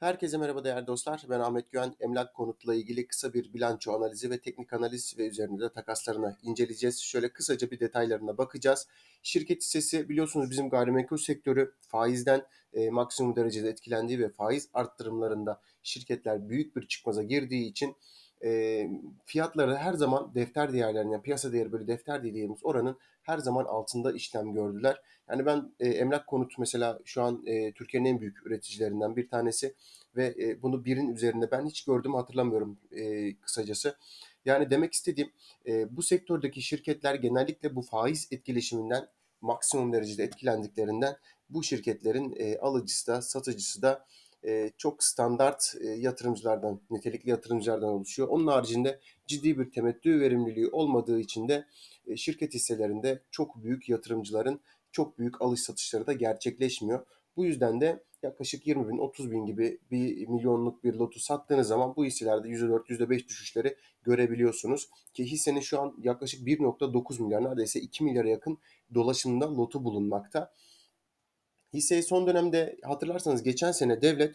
Herkese merhaba değerli dostlar. Ben Ahmet Güven. Emlak konutla ilgili kısa bir bilanço analizi ve teknik analiz ve üzerinde de takaslarını inceleyeceğiz. Şöyle kısaca bir detaylarına bakacağız. Şirket hissesi biliyorsunuz bizim gayrimenkul sektörü faizden e, maksimum derecede etkilendiği ve faiz arttırımlarında şirketler büyük bir çıkmaza girdiği için e, fiyatları her zaman defter değerlerinin piyasa değeri böyle defter dediğimiz oranın her zaman altında işlem gördüler. Yani ben e, emlak konut mesela şu an e, Türkiye'nin en büyük üreticilerinden bir tanesi ve e, bunu birin üzerinde ben hiç gördüm hatırlamıyorum e, kısacası. Yani demek istediğim e, bu sektördeki şirketler genellikle bu faiz etkileşiminden maksimum derecede etkilendiklerinden bu şirketlerin e, alıcısı da satıcısı da e, çok standart e, yatırımcılardan, nitelikli yatırımcılardan oluşuyor. Onun haricinde ciddi bir temettü verimliliği olmadığı için de e, şirket hisselerinde çok büyük yatırımcıların çok büyük alış satışları da gerçekleşmiyor. Bu yüzden de yaklaşık 20 bin 30 bin gibi bir milyonluk bir lotu sattığınız zaman bu hisselerde %4 %5 düşüşleri görebiliyorsunuz. Ki hissenin şu an yaklaşık 1.9 milyar neredeyse 2 milyara yakın dolaşımda lotu bulunmakta. Hisseyi son dönemde hatırlarsanız geçen sene devlet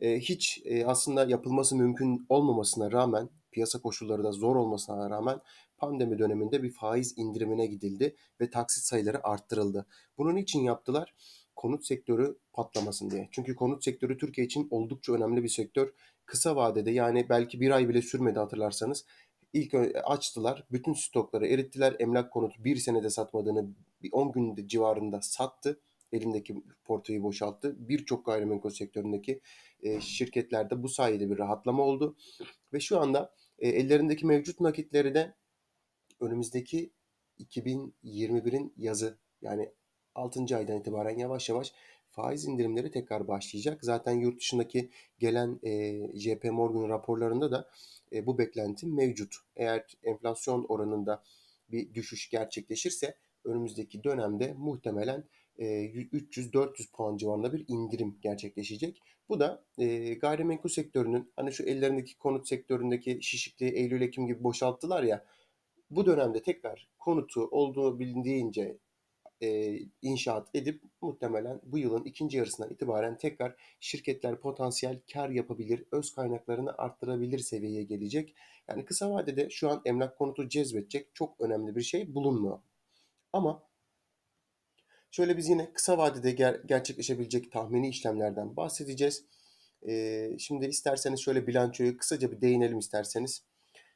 e, hiç e, aslında yapılması mümkün olmamasına rağmen piyasa koşulları da zor olmasına rağmen pandemi döneminde bir faiz indirimine gidildi ve taksit sayıları arttırıldı. Bunun için yaptılar konut sektörü patlamasın diye. Çünkü konut sektörü Türkiye için oldukça önemli bir sektör. Kısa vadede yani belki bir ay bile sürmedi hatırlarsanız ilk açtılar. Bütün stokları erittiler. Emlak konut bir senede satmadığını 10 günde civarında sattı elindeki portföyü boşalttı. Birçok gayrimenkul sektöründeki e, şirketlerde bu sayede bir rahatlama oldu. Ve şu anda e, ellerindeki mevcut nakitleri de önümüzdeki 2021'in yazı yani 6. aydan itibaren yavaş yavaş faiz indirimleri tekrar başlayacak. Zaten yurt dışındaki gelen e, JP Morgan raporlarında da e, bu beklenti mevcut. Eğer enflasyon oranında bir düşüş gerçekleşirse önümüzdeki dönemde muhtemelen 300-400 e, puan civarında bir indirim gerçekleşecek. Bu da e, gayrimenkul sektörünün hani şu ellerindeki konut sektöründeki şişikliği Eylül-Ekim gibi boşalttılar ya bu dönemde tekrar konutu olduğu bilindiğince e, inşaat edip muhtemelen bu yılın ikinci yarısından itibaren tekrar şirketler potansiyel kar yapabilir, öz kaynaklarını arttırabilir seviyeye gelecek. Yani kısa vadede şu an emlak konutu cezbedecek çok önemli bir şey bulunmuyor. Ama Şöyle biz yine kısa vadede ger- gerçekleşebilecek tahmini işlemlerden bahsedeceğiz. Ee, şimdi isterseniz şöyle bilançoyu kısaca bir değinelim isterseniz.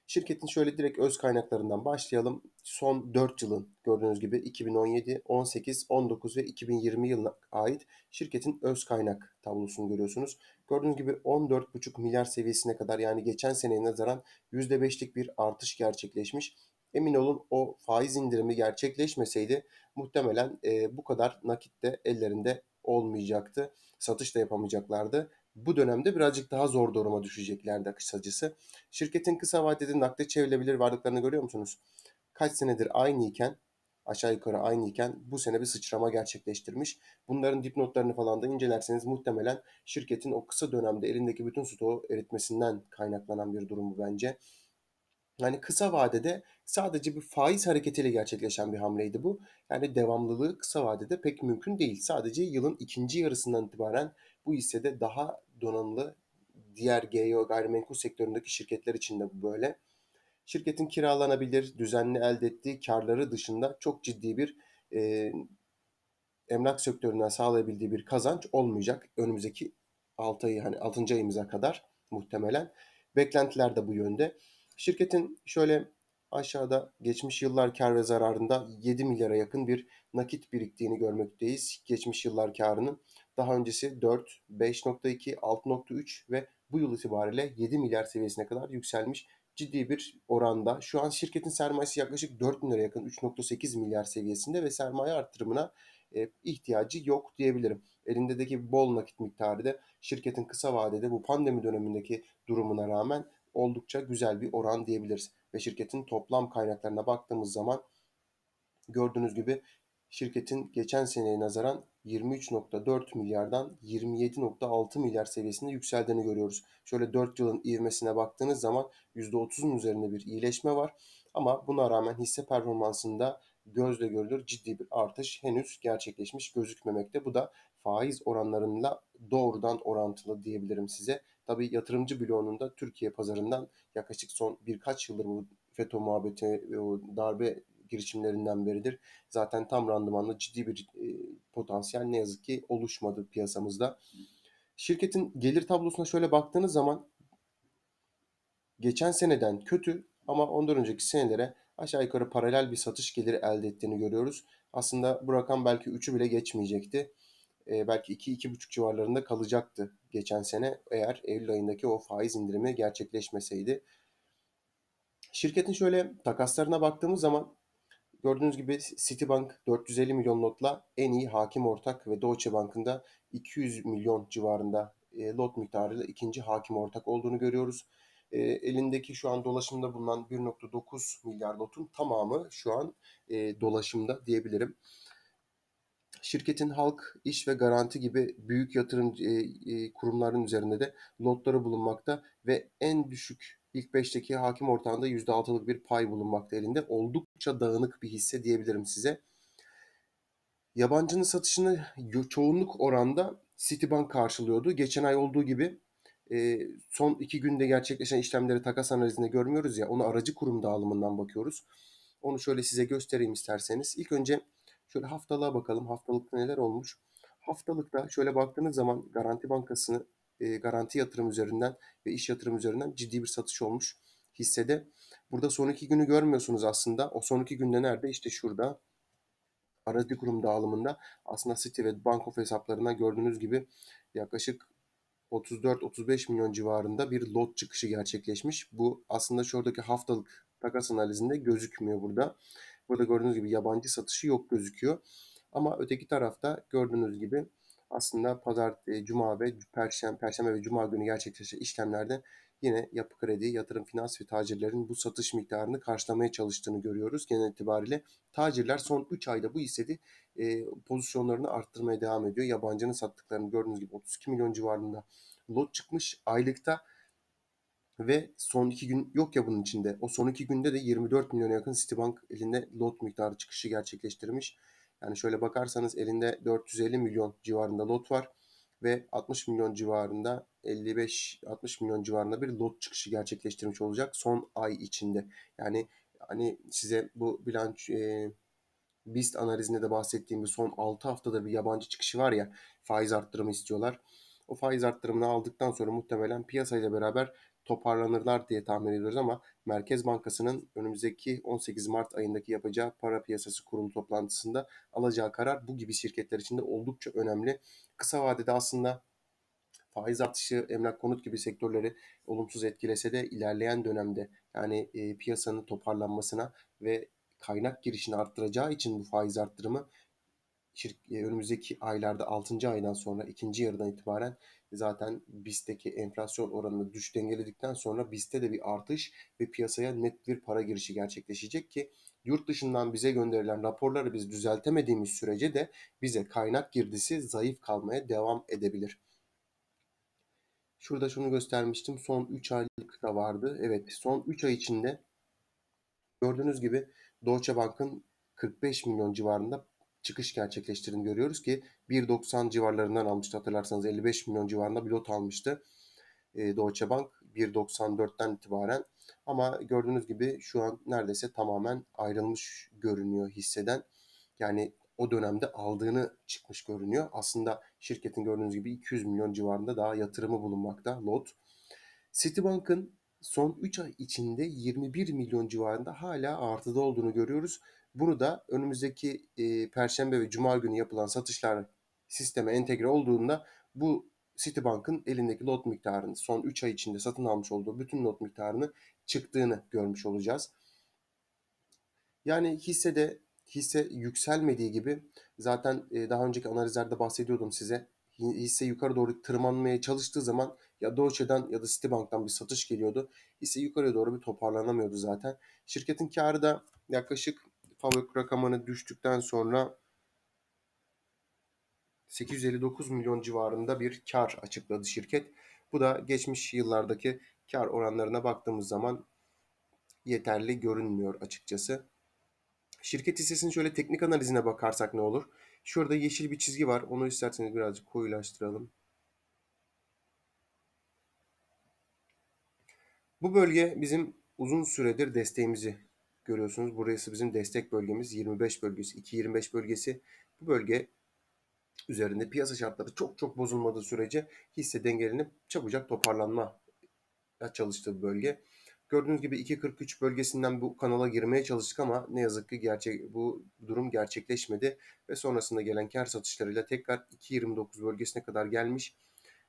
Şirketin şöyle direkt öz kaynaklarından başlayalım. Son 4 yılın gördüğünüz gibi 2017, 18, 19 ve 2020 yılına ait şirketin öz kaynak tablosunu görüyorsunuz. Gördüğünüz gibi 14,5 milyar seviyesine kadar yani geçen seneye nazaran %5'lik bir artış gerçekleşmiş Emin olun o faiz indirimi gerçekleşmeseydi muhtemelen e, bu kadar nakit de ellerinde olmayacaktı. Satış da yapamayacaklardı. Bu dönemde birazcık daha zor duruma düşeceklerdi Akış kısacası. Şirketin kısa vadede nakde çevrilebilir varlıklarını görüyor musunuz? Kaç senedir aynı iken aşağı yukarı aynı iken bu sene bir sıçrama gerçekleştirmiş. Bunların dipnotlarını falan da incelerseniz muhtemelen şirketin o kısa dönemde elindeki bütün stoğu eritmesinden kaynaklanan bir durum bu bence. Yani kısa vadede sadece bir faiz hareketiyle gerçekleşen bir hamleydi bu. Yani devamlılığı kısa vadede pek mümkün değil. Sadece yılın ikinci yarısından itibaren bu hissede daha donanımlı diğer GEO gayrimenkul sektöründeki şirketler için de bu böyle. Şirketin kiralanabilir, düzenli elde ettiği karları dışında çok ciddi bir e, emlak sektöründen sağlayabildiği bir kazanç olmayacak. Önümüzdeki 6 ayı hani 6. ayımıza kadar muhtemelen beklentiler de bu yönde. Şirketin şöyle aşağıda geçmiş yıllar kar ve zararında 7 milyara yakın bir nakit biriktiğini görmekteyiz. Geçmiş yıllar karının daha öncesi 4, 5.2, 6.3 ve bu yıl itibariyle 7 milyar seviyesine kadar yükselmiş ciddi bir oranda. Şu an şirketin sermayesi yaklaşık 4 milyara yakın 3.8 milyar seviyesinde ve sermaye arttırımına e, ihtiyacı yok diyebilirim. Elindeki bol nakit miktarı da şirketin kısa vadede bu pandemi dönemindeki durumuna rağmen oldukça güzel bir oran diyebiliriz. Ve şirketin toplam kaynaklarına baktığımız zaman gördüğünüz gibi şirketin geçen seneye nazaran 23.4 milyardan 27.6 milyar seviyesinde yükseldiğini görüyoruz. Şöyle 4 yılın ivmesine baktığınız zaman %30'un üzerinde bir iyileşme var. Ama buna rağmen hisse performansında gözle görülür ciddi bir artış henüz gerçekleşmiş gözükmemekte. Bu da faiz oranlarıyla doğrudan orantılı diyebilirim size. Tabi yatırımcı bloğunun da Türkiye pazarından yaklaşık son birkaç yıldır bu FETÖ muhabbeti, o darbe girişimlerinden beridir. Zaten tam randımanlı ciddi bir e, potansiyel ne yazık ki oluşmadı piyasamızda. Şirketin gelir tablosuna şöyle baktığınız zaman geçen seneden kötü ama ondan önceki senelere aşağı yukarı paralel bir satış geliri elde ettiğini görüyoruz. Aslında bu rakam belki 3'ü bile geçmeyecekti e, belki 2-2,5 civarlarında kalacaktı geçen sene eğer Eylül ayındaki o faiz indirimi gerçekleşmeseydi. Şirketin şöyle takaslarına baktığımız zaman gördüğünüz gibi Citibank 450 milyon lotla en iyi hakim ortak ve Deutsche Bank'ın da 200 milyon civarında e, lot miktarıyla ikinci hakim ortak olduğunu görüyoruz. E, elindeki şu an dolaşımda bulunan 1.9 milyar lotun tamamı şu an e, dolaşımda diyebilirim şirketin halk, iş ve garanti gibi büyük yatırım e, e, kurumların üzerinde de lotları bulunmakta ve en düşük ilk 5'teki hakim ortağında %6'lık bir pay bulunmakta elinde. Oldukça dağınık bir hisse diyebilirim size. Yabancının satışını çoğunluk oranda Citibank karşılıyordu. Geçen ay olduğu gibi e, son iki günde gerçekleşen işlemleri takas analizinde görmüyoruz ya. Onu aracı kurum dağılımından bakıyoruz. Onu şöyle size göstereyim isterseniz. İlk önce Şöyle haftalığa bakalım. Haftalıkta neler olmuş? Haftalıkta şöyle baktığınız zaman Garanti Bankası'nı e, garanti yatırım üzerinden ve iş yatırım üzerinden ciddi bir satış olmuş hissede. Burada sonraki günü görmüyorsunuz aslında. O sonraki günde nerede? İşte şurada arazi kurum dağılımında aslında City ve Bank of hesaplarına gördüğünüz gibi yaklaşık 34-35 milyon civarında bir lot çıkışı gerçekleşmiş. Bu aslında şuradaki haftalık takas analizinde gözükmüyor burada. Burada gördüğünüz gibi yabancı satışı yok gözüküyor. Ama öteki tarafta gördüğünüz gibi aslında pazar, e, cuma ve perşembe, perşembe ve cuma günü gerçekleşen işlemlerde yine yapı kredi, yatırım finans ve tacirlerin bu satış miktarını karşılamaya çalıştığını görüyoruz. Genel itibariyle tacirler son 3 ayda bu hissedi e, pozisyonlarını arttırmaya devam ediyor. Yabancının sattıklarını gördüğünüz gibi 32 milyon civarında lot çıkmış. Aylıkta ve son iki gün yok ya bunun içinde. O son iki günde de 24 milyona yakın Citibank elinde lot miktarı çıkışı gerçekleştirmiş. Yani şöyle bakarsanız elinde 450 milyon civarında lot var ve 60 milyon civarında 55-60 milyon civarında bir lot çıkışı gerçekleştirmiş olacak son ay içinde. Yani hani size bu bilanç e, BIST analizinde de bahsettiğim bu son 6 haftada bir yabancı çıkışı var ya faiz arttırımı istiyorlar. O faiz arttırımını aldıktan sonra muhtemelen piyasayla beraber toparlanırlar diye tahmin ediyoruz ama Merkez Bankası'nın önümüzdeki 18 Mart ayındaki yapacağı para piyasası kurulu toplantısında alacağı karar bu gibi şirketler için de oldukça önemli. Kısa vadede aslında faiz artışı, emlak konut gibi sektörleri olumsuz etkilese de ilerleyen dönemde yani e, piyasanın toparlanmasına ve kaynak girişini arttıracağı için bu faiz arttırımı e, önümüzdeki aylarda 6. aydan sonra ikinci yarıdan itibaren zaten BIST'teki enflasyon oranını düş dengeledikten sonra BIST'te de bir artış ve piyasaya net bir para girişi gerçekleşecek ki yurt dışından bize gönderilen raporları biz düzeltemediğimiz sürece de bize kaynak girdisi zayıf kalmaya devam edebilir. Şurada şunu göstermiştim. Son 3 aylık da vardı. Evet son 3 ay içinde gördüğünüz gibi Deutsche Bank'ın 45 milyon civarında çıkış gerçekleştirdiğini görüyoruz ki 1.90 civarlarından almıştı hatırlarsanız 55 milyon civarında bir lot almıştı e, Deutsche Bank 1.94'ten itibaren ama gördüğünüz gibi şu an neredeyse tamamen ayrılmış görünüyor hisseden. Yani o dönemde aldığını çıkmış görünüyor. Aslında şirketin gördüğünüz gibi 200 milyon civarında daha yatırımı bulunmakta lot. Citibank'ın son 3 ay içinde 21 milyon civarında hala artıda olduğunu görüyoruz. Bunu da önümüzdeki e, Perşembe ve Cuma günü yapılan satışlar sisteme entegre olduğunda bu Citibank'ın elindeki lot miktarını son 3 ay içinde satın almış olduğu bütün lot miktarını çıktığını görmüş olacağız. Yani hissede hisse yükselmediği gibi zaten daha önceki analizlerde bahsediyordum size. Hisse yukarı doğru tırmanmaya çalıştığı zaman ya Deutsche'den ya da Citibank'tan bir satış geliyordu. Hisse yukarıya doğru bir toparlanamıyordu zaten. Şirketin karı da yaklaşık Favori rakamına düştükten sonra 859 milyon civarında bir kar açıkladı şirket. Bu da geçmiş yıllardaki kar oranlarına baktığımız zaman yeterli görünmüyor açıkçası. Şirket hissesinin şöyle teknik analizine bakarsak ne olur? Şurada yeşil bir çizgi var. Onu isterseniz birazcık koyulaştıralım. Bu bölge bizim uzun süredir desteğimizi görüyorsunuz. Burası bizim destek bölgemiz 25 bölgesi, 2.25 bölgesi. Bu bölge üzerinde piyasa şartları çok çok bozulmadığı sürece hisse dengelenip çabucak toparlanma e, çalıştığı bölge. Gördüğünüz gibi 2.43 bölgesinden bu kanala girmeye çalıştık ama ne yazık ki gerçek bu durum gerçekleşmedi ve sonrasında gelen kar satışlarıyla tekrar 2.29 bölgesine kadar gelmiş.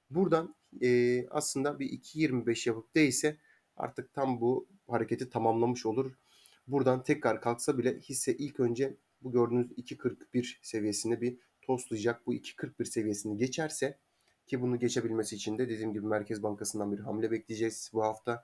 Buradan e, aslında bir 2.25 yapıp değilse artık tam bu hareketi tamamlamış olur buradan tekrar kalksa bile hisse ilk önce bu gördüğünüz 2.41 seviyesinde bir toslayacak. Bu 2.41 seviyesini geçerse ki bunu geçebilmesi için de dediğim gibi Merkez Bankası'ndan bir hamle bekleyeceğiz bu hafta.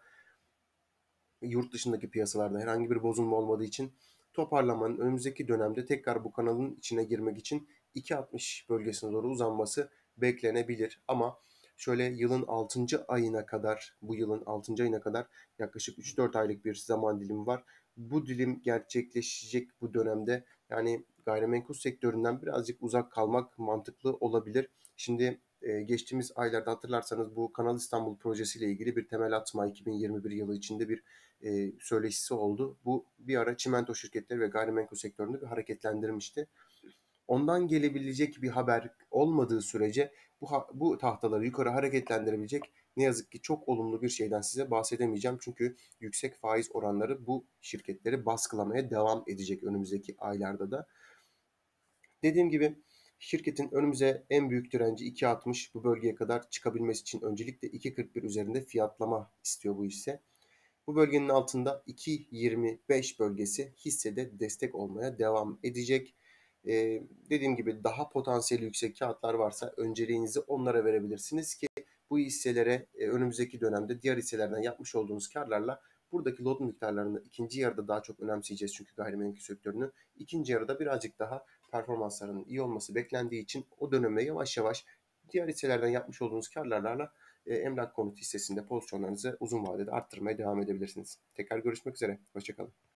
Yurt dışındaki piyasalarda herhangi bir bozulma olmadığı için toparlamanın önümüzdeki dönemde tekrar bu kanalın içine girmek için 2.60 bölgesine doğru uzanması beklenebilir. Ama şöyle yılın 6. ayına kadar bu yılın 6. ayına kadar yaklaşık 3-4 aylık bir zaman dilimi var bu dilim gerçekleşecek bu dönemde. Yani gayrimenkul sektöründen birazcık uzak kalmak mantıklı olabilir. Şimdi e, geçtiğimiz aylarda hatırlarsanız bu Kanal İstanbul projesiyle ilgili bir temel atma 2021 yılı içinde bir e, söyleşisi oldu. Bu bir ara çimento şirketleri ve gayrimenkul sektörünü bir hareketlendirmişti. Ondan gelebilecek bir haber olmadığı sürece bu, bu tahtaları yukarı hareketlendirebilecek ne yazık ki çok olumlu bir şeyden size bahsedemeyeceğim. Çünkü yüksek faiz oranları bu şirketleri baskılamaya devam edecek önümüzdeki aylarda da. Dediğim gibi şirketin önümüze en büyük direnci 2.60 bu bölgeye kadar çıkabilmesi için öncelikle 2.41 üzerinde fiyatlama istiyor bu hisse. Bu bölgenin altında 2.25 bölgesi hissede destek olmaya devam edecek. Ee, dediğim gibi daha potansiyeli yüksek kağıtlar varsa önceliğinizi onlara verebilirsiniz ki bu hisselere e, önümüzdeki dönemde diğer hisselerden yapmış olduğunuz karlarla buradaki lot miktarlarını ikinci yarıda daha çok önemseyeceğiz çünkü gayrimenkul sektörünü. ikinci yarıda birazcık daha performanslarının iyi olması beklendiği için o döneme yavaş yavaş diğer hisselerden yapmış olduğunuz karlarla e, emlak konut hissesinde pozisyonlarınızı uzun vadede arttırmaya devam edebilirsiniz. Tekrar görüşmek üzere. Hoşçakalın.